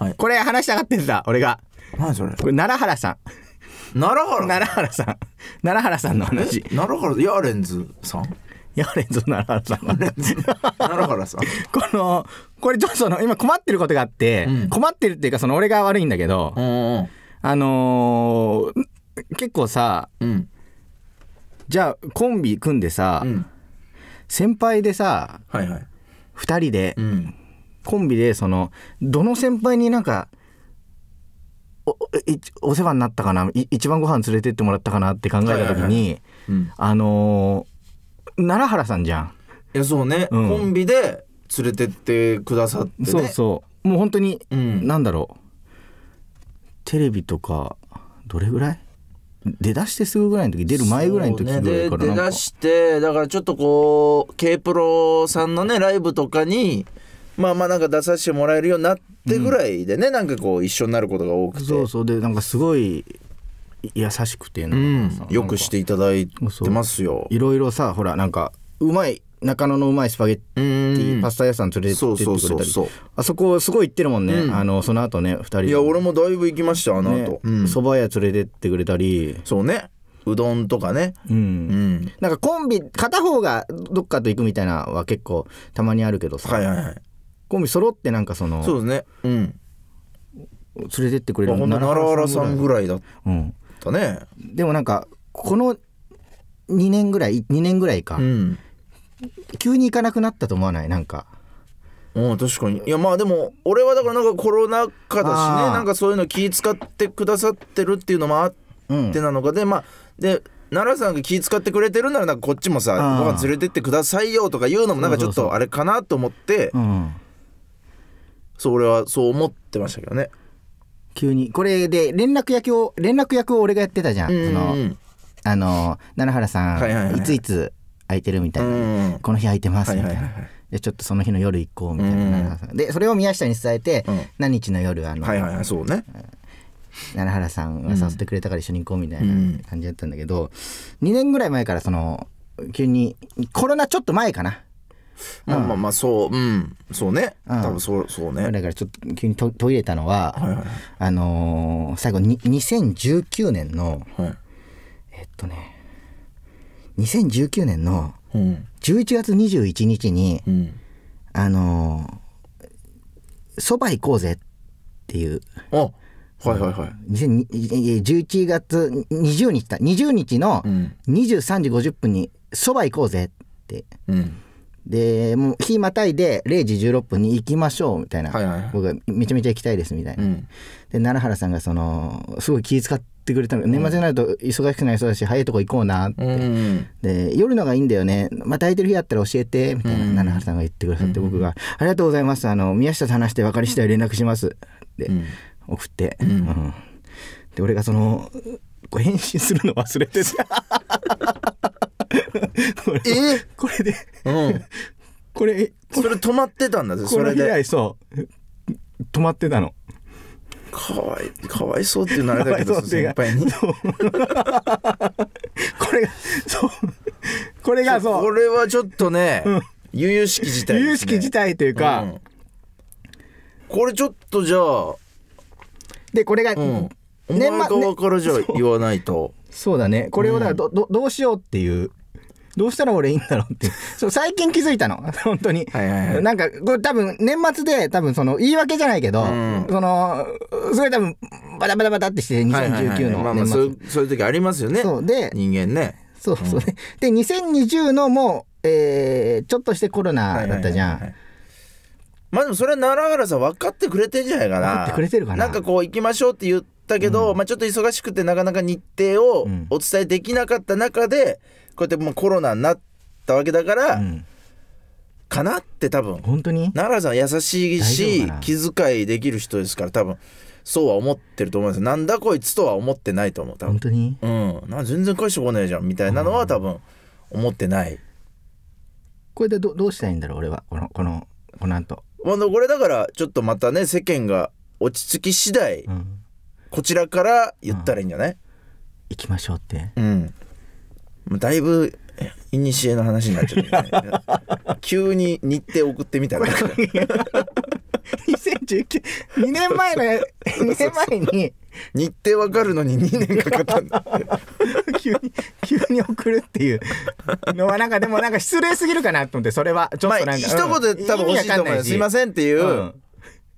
はいこれ話したがってんだ、俺が。何それこれ、奈良原さん。奈良原奈良原さん。奈良原さんの話。奈良原ヤーレンズさんヤーレンズ奈良原さん奈良原さん この、これちょっとその、今困ってることがあって、うん困ってるっていうか、その俺が悪いんだけど、うんうんあのー結構さ、うんじゃあコンビ組んでさ、うん先輩でさ、はいはい2人でうんコンビでそのどの先輩になんかお世話になったかな一番ご飯連れてってもらったかなって考えた時に、あのー、奈良原さんじゃん。いやそうね、うん、コンビで連れてってくださって、ね、そうそうもう本当に、うん、なんだろうテレビとかどれぐらい出だしてすぐぐらいの時出る前ぐらいの時ぐらいから出だしてだからちょっとこう k プロさんのねライブとかにまあまあなんか出させてもらえるようになってぐらいでね、うん、なんかこう一緒になることが多くてそうそうでなんかすごい優しくて、うん、よくしていただいてますよいろいろさほらなんかうまい中野のうまいスパゲッティパスタ屋さん連れてってくれたりあそこすごい行ってるもんね、うん、あのその後ね2人いや俺もだいぶ行きましたあの後そば、ね、蕎麦屋連れてってくれたりそうねうどんとかね、うん、うん、なんかコンビ片方がどっかと行くみたいなは結構たまにあるけどさ、はいはいはい、コンビ揃ってなんかそのそうですねうん連れてってくれる奈良原さんぐらいだったね、うん、でもなんかこの2年ぐらい2年ぐらいか、うん、急に行かなくなったと思わないなんかうん確かにいやまあでも俺はだからなんかコロナ禍だしねなんかそういうの気使ってくださってるっていうのもあってなのかで、うん、まあで奈良さんが気使ってくれてるならなんかこっちもさご飯連れてってくださいよとか言うのもなんかちょっとあれかなと思って。そうそうそううんそう俺はそう思ってましたけどね急にこれで連絡役を連絡役を俺がやってたじゃん、んそのあの奈良原さん、いついつ空いてるみたいな、この日空いてますみたいな、はいはいはいでちょっとその日の夜行こうみたいな、でそれを宮下に伝えて、うん、何日の夜あの、はいはいはいそうね奈原さんが誘ってくれたから一緒に行こうみたいな感じだったんだけど、うん、2年ぐらい前からその急にコロナちょっと前かなまあまあまあそう、うん、そうね、うん、多分そうそうね。だからちょっと急にと途切れたのは、はいはい、あのー、最後に2019年の、はい、えっとね2019年の11月21日に、うん、あのー「そば行こうぜ」っていう。あはいはいはい。11月20日だ。20日の23時50分に、そば行こうぜって。うんでもう日またいで0時16分に行きましょうみたいな、はいはい僕がめちゃめちゃ行きたいですみたいな、うん、で奈良原さんがそのすごい気遣ってくれたの、うん、年末になると忙しくなりそうだし早いとこ行こうなって、うん、で夜のがいいんだよねまた空いてる日あったら教えてみたいな、奈良原さんが言ってくださって僕が「ありがとうございますあの宮下と話して分かり次第連絡します」で、送って、で俺がそのこう返信するの忘れてたえこれで、うん、これそれ止まってたんだぜそれでこそう止まってたのかわいかわいそうっていうのあれだけど先輩に これがそうこれがそうこれはちょっとね、うん、々しき事態、ね、々しき事態というか、うん、これちょっとじゃあでこれが、うん、年末側かじゃあ 言わないとそうだねこれをだからど,、どうしようっていうどうしたら俺いいんだろうって。そう最近気づいたの。本当に。はいはいはい、なんか、これ多分年末で多分その言い訳じゃないけど、うん、その、それ多分バタバタバタってして2019の年末。そういう時ありますよね。そう。で、人間ね。そうそうね、うん。で、2020のもう、えー、ちょっとしてコロナだったじゃん。はいはいはいはいまあでもそれは奈良原さん分かってくれてんじゃないかな。分かってくれてるかな。なんかこう行きましょうって言ったけど、うん、まあちょっと忙しくてなかなか日程をお伝えできなかった中で、うやってもうコロナになったわけだから、うん、かなって多分本当に奈良さん優しいし気遣いできる人ですから多分そうは思ってると思いますなんだこいつとは思ってないと思う多分本当にうんな全然返してこねえじゃんみたいなのは多分思ってない、うん、これでどどうしたいんだろう俺はこのこのこの後まあこれだからちょっとまたね世間が落ち着き次第、うん、こちらから言ったらいいんじゃない、うん、行きましょうってうんだいぶいにしえの話になっちゃったね 急に日程送ってみたら2019 2年前の2年前に日程わかるのに2年かかったんだ急に急に送るっていうのはなんかでもなんか失礼すぎるかなと思ってそれはちょっとなんか、まあ、一言で多分欲しいと思うすいませんっていう、うん、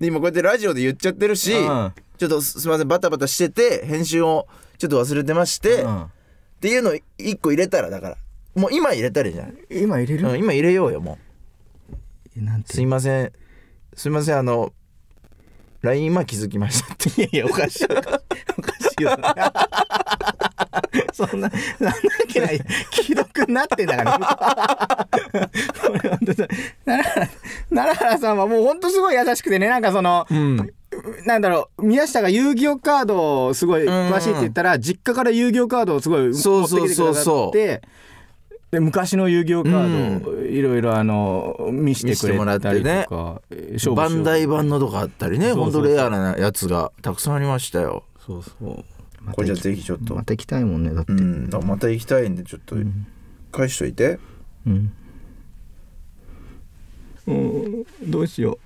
今こうやってラジオで言っちゃってるし、うん、ちょっとすいませんバタバタしてて編集をちょっと忘れてまして、うんっていうの一個入れたらだからもう今入れたらいいじゃん今入れる、うん、今入れようよもうなんてすいませんすいませんあの LINE 今気づきましたって いやいやおかしいおかしいよ そんなそんなけない既読になってんだから奈良原さんはもう本当すごい優しくてねなんかその、うんなんだろう宮下が遊戯王カードをすごい詳しいって言ったら、実家から遊戯王カードをすごい持ってきてくださってで昔の遊戯王カードをいろいろあの見せてくれたりとか、ね、バンダイ版のとかあったりね本当レアなやつがたくさんありましたよそうそうこれじゃぜひちょっとまた行きたいもんねだって、うん、また行きたいんでちょっと返しといてうん、うん、どうしよう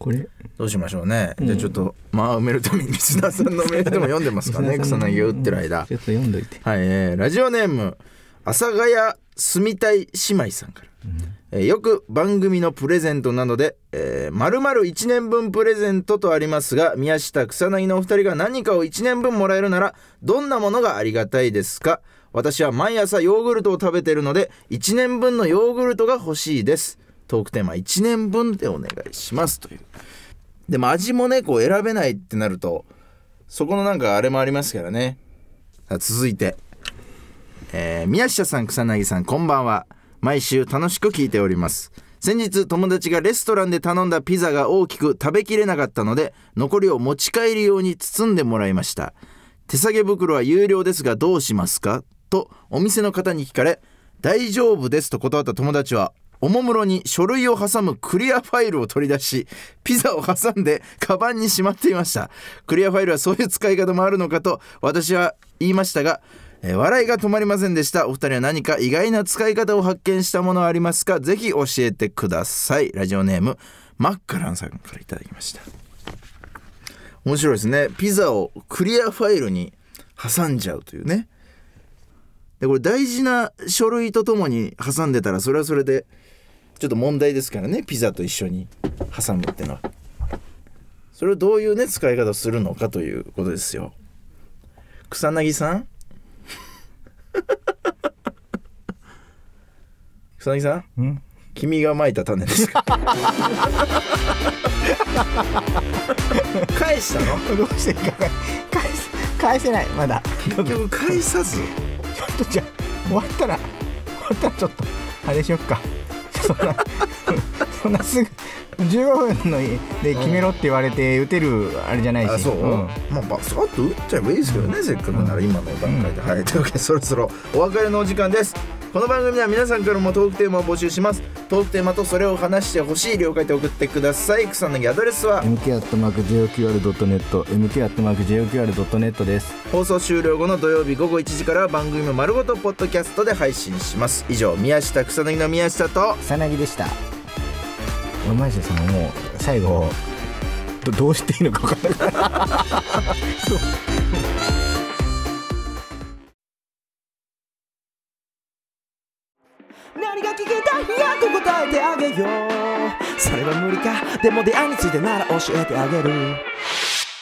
これどうしましょうね、うん、じゃあちょっとまあ埋めるために須田さんのメール でも読んでますかね草薙を打ってる間、ちょっと読んどいてはい、えー、ラジオネーム阿佐ヶ谷住みたい姉妹さんから、うん、えー、よく番組のプレゼントなどで「えるまる1年分プレゼント」とありますが宮下草薙のお二人が何かを1年分もらえるならどんなものがありがたいですか私は毎朝ヨーグルトを食べてるので1年分のヨーグルトが欲しいですトークテーマ1年分でお願いしますという。でも味もね、こう選べないってなると、そこのなんかあれもありますからね。さあ続いて、えー、宮下さん、草薙さん、こんばんは。毎週楽しく聞いております。先日友達がレストランで頼んだピザが大きく食べきれなかったので残りを持ち帰るように包んでもらいました手提げ袋は有料ですがどうしますかとお店の方に聞かれ大丈夫ですと断った友達はおもむろに書類を挟むクリアファイルを取り出し、ピザを挟んでカバンにしまっていました。クリアファイルはそういう使い方もあるのかと私は言いましたが、え笑いが止まりませんでした。お二人は何か意外な使い方を発見したものありますかぜひ教えてください。ラジオネーム、マッカランさんから頂きました。面白いですね。ピザをクリアファイルに挟んじゃうというね。で、これ大事な書類とともに挟んでたら、それはそれでちょっと問題ですからねピザと一緒に挟むってのはそれをどういうね使い方をするのかということですよ草薙さん 草薙さんん君が蒔いた種ですか 返したのどうしてか返返せないまだ結局返さずちょっとじゃ終わったら終わったらちょっとあれしよっかそんなそんなすぐ15分ので決めろって言われて打てるあれじゃないし、うん、そう、うん、まあバスカッと打っちゃえばいいですけどね、うん、せっかくなら今の段階で、はいというわけでそろそろお別れのお時間ですこの番組では皆さんからもトークテーマを募集しますトークテーマとそれを話してほしい了解で送ってください草薙アドレスは mk.joqr.net mk.joqr.net です放送終了後の土曜日午後1時から番組も丸ごとポッドキャストで配信します以上宮下草薙の宮下と草薙でしたお前でそのもう最後どうしていいのか分からなかった何が聞きたいやと答えてあげようそれは無理かでも出会いについてなら教えてあげる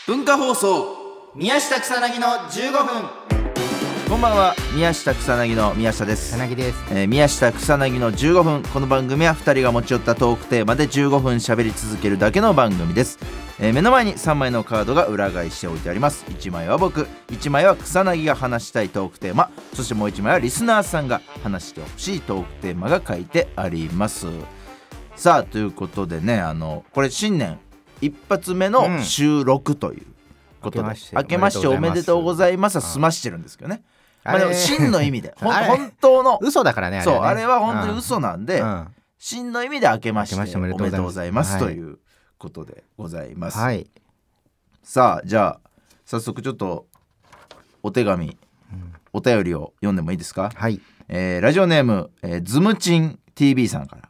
文化放送宮下草薙の15分こんばんは宮下草薙の宮下です草薙です、えー、宮下草薙の15分この番組は2人が持ち寄ったトークテーマで15分喋り続けるだけの番組ですえー、目の前に3枚のカードが裏返しておいてあります1枚は僕1枚は草薙が話したいトークテーマそしてもう1枚はリスナーさんが話してほしいトークテーマが書いてありますさあということでねあのこれ新年一発目の収録ということで、うん、明けましておめでとうございますは済ましてるんですけどねまあ、でも真の意味で 本当の嘘だからねあれ、ね、そうあれは本当に嘘なんで、うん、真の意味で明けましておめでとうございますということでございます。はい、さあじゃあ早速ちょっとお手紙、うん、お便りを読んでもいいですか、はいえー、ラジオネーム、えー、ズムチン TV さんから、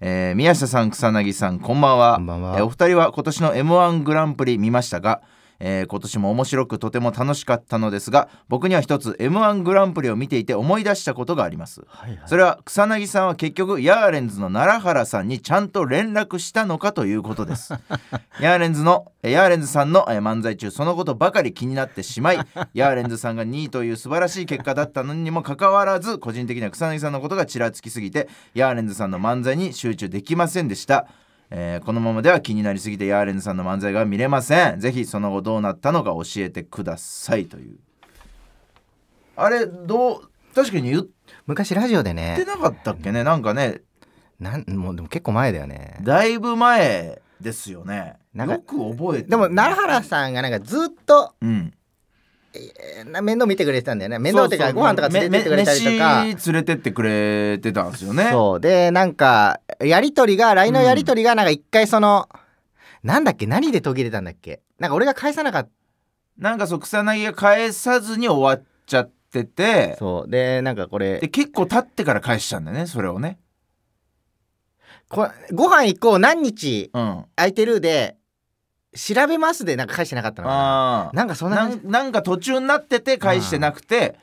えー、宮下さん草薙さんこんばんはこんばんは、お二人は今年の m 1グランプリ見ましたがえー、今年も面白くとても楽しかったのですが僕には一つ m 1グランプリを見ていて思い出したことがあります、はいはい、それは草薙さんは結局ヤーレンズの奈良原さんにちゃんと連絡したのかということです ヤーレンズのヤーレンズさんの漫才中そのことばかり気になってしまい ヤーレンズさんが2位という素晴らしい結果だったのにもかかわらず個人的には草薙さんのことがちらつきすぎてヤーレンズさんの漫才に集中できませんでしたえー、このままでは気になりすぎてヤーレンズさんの漫才が見れませんぜひその後どうなったのか教えてくださいというあれどう確かに言昔ラジオでねってなかったっけねなんかねなんもうでも結構前だよねだいぶ前ですよねよく覚えて、でも奈良原さんがなんかずっと、うん面倒見てくれてたんだよね面倒ってかご飯とか連れてってくれたりとか連れてってくれてたんですよねそうでなんかやり取りが LINE のやり取りがなんか一回その、うん、なんだっけ何で途切れたんだっけなんか俺が返さなかったなんかそう草薙が返さずに終わっちゃっててそうでなんかこれで結構経ってから返しちゃうんだよねそれをねこご飯行こう何日空いてるで、調べますでなんか返してなかったのかななんかそんななんか途中になってて返してなくて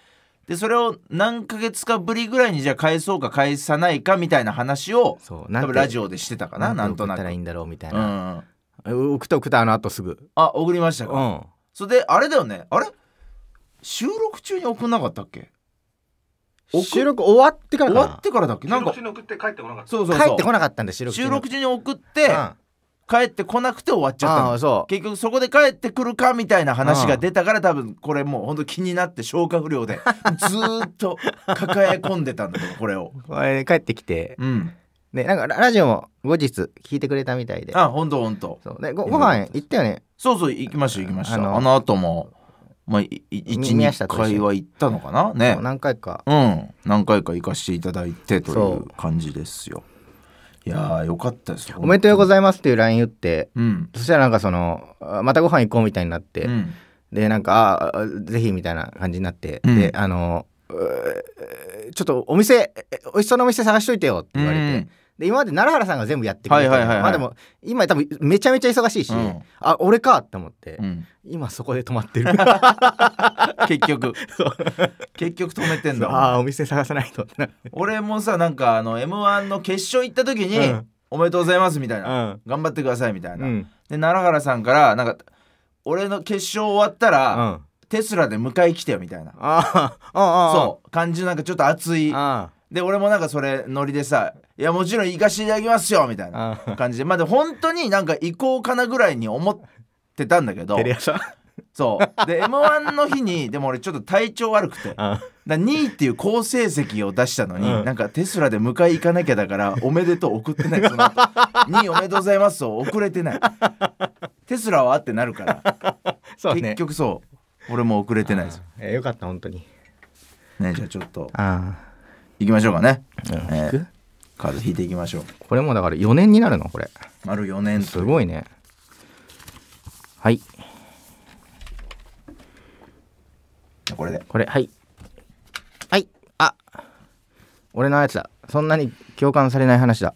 でそれを何ヶ月かぶりぐらいにじゃあ返そうか返さないかみたいな話を多分ラジオでしてたかななんとなく送ったらいいんだろうみたいな、うん、送った送ったあのあとすぐあ送りましたか、うん、それであれだよねあれ収録中に送んなかったっけ収録終わってから終わってからだっけなんか収録中に送って帰ってこなかったそうそうそう帰ってこなかったんで収録中に送って、うん帰ってこなくて終わっちゃったの結局そこで帰ってくるかみたいな話が出たから多分これもうほんと気になって消化不良で ずっと抱え込んでたんだけどこれを帰ってきて、うん、でなんかラジオも後日聞いてくれたみたいであ本当本当そうでごご飯行ったよねそうそう行きました行きましたあのあの後もまあ、一2回は行ったのかなね何回かうん何回か行かしていただいてという感じですよいやよかったですおめでとうございますっていう LINE 打って、うん、そしたらなんかそのまたご飯行こうみたいになって、うん、でなんかあぜひみたいな感じになって、うん、であのちょっとお店美味しそうなお店探しといてよって言われて、で今まで奈良原さんが全部やってくれて、はいはいはいまあでも今多分めちゃめちゃ忙しいし、うん、あ俺かって思って、うん、今そこで止まってる 結局結局止めてんだああお店探さないと 俺もさなんかあの m 1の決勝行った時に、うん、おめでとうございます」みたいな、頑張ってください」みたいな、で奈良原さんからなんか「俺の決勝終わったら、テスラで迎え来てよ」みたいなそう感じのなんかちょっと熱い。ああで俺もなんかそれノリでさ「いやもちろん行かせていただきますよ」みたいな感じでまあで本当になんか行こうかなぐらいに思ってたんだけどテレ朝そうで m 1の日にでも俺ちょっと体調悪くてだ2位っていう好成績を出したのに、うん、なんかテスラで迎え行かなきゃだから「おめでとう」送ってないその2位 おめでとうございます」を送れてないテスラはあってなるから、ね、結局そう俺も遅れてないですよ、えー、よかった本当にねじゃあちょっとああ行きましょうかね。うんえー、カード引いていきましょう。これもだから4年になるのこれ。丸4年すごいね。はい。これで。これ、はい。はい。あ俺のやつだ。そんなに共感されない話だ。